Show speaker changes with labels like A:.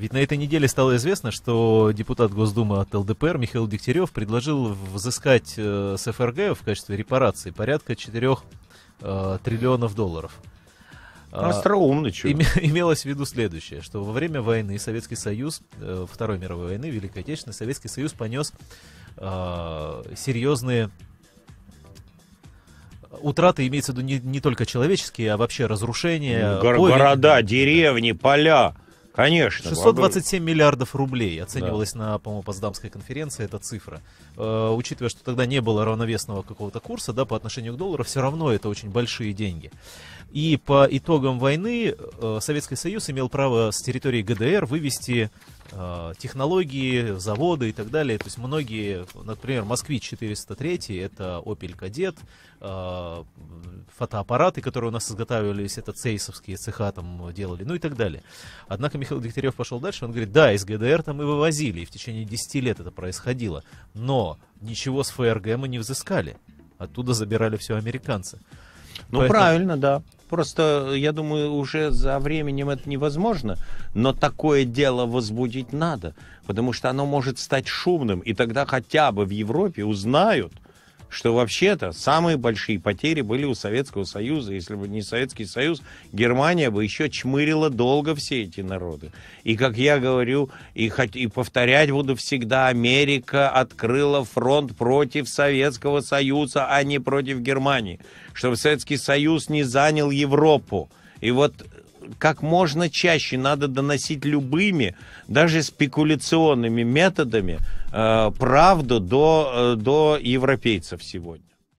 A: Ведь на этой неделе стало известно, что депутат Госдумы от ЛДПР Михаил Дегтярев предложил взыскать э, с ФРГ в качестве репарации порядка 4 э, триллионов долларов. А, Остроумно, чего. Имелось в виду следующее, что во время войны Советский Союз, э, Второй мировой войны, Великой Отечественной, Советский Союз понес серьезные утраты, имеется в виду не, не только человеческие, а вообще разрушения. Гор- Города,
B: деревни, поля. Конечно. 627
A: миллиардов рублей оценивалась да. на, по-моему, Потсдамской конференции эта цифра. Э, учитывая, что тогда не было равновесного какого-то курса да, по отношению к доллару, все равно это очень большие деньги. И по итогам войны э, Советский Союз имел право с территории ГДР вывести Э, технологии, заводы и так далее. То есть многие, например, «Москвич-403» — это Opel Кадет», э, фотоаппараты, которые у нас изготавливались, это цейсовские цеха там делали, ну и так далее. Однако Михаил Дегтярев пошел дальше, он говорит, да, из ГДР там и вывозили, и в течение 10 лет это происходило, но ничего с ФРГ мы не взыскали. Оттуда забирали все американцы. Ну, Поэтому...
B: правильно, да. Просто, я думаю, уже за временем это невозможно, но такое дело возбудить надо, потому что оно может стать шумным, и тогда хотя бы в Европе узнают – что вообще-то самые большие потери были у Советского Союза. Если бы не Советский Союз, Германия бы еще чмырила долго все эти народы. И, как я говорю, и, и повторять буду всегда, Америка открыла фронт против Советского Союза, а не против Германии. Чтобы Советский Союз не занял Европу. И вот э, как можно чаще надо доносить любыми, даже спекуляционными методами, Э, правду до, э, до европейцев сегодня.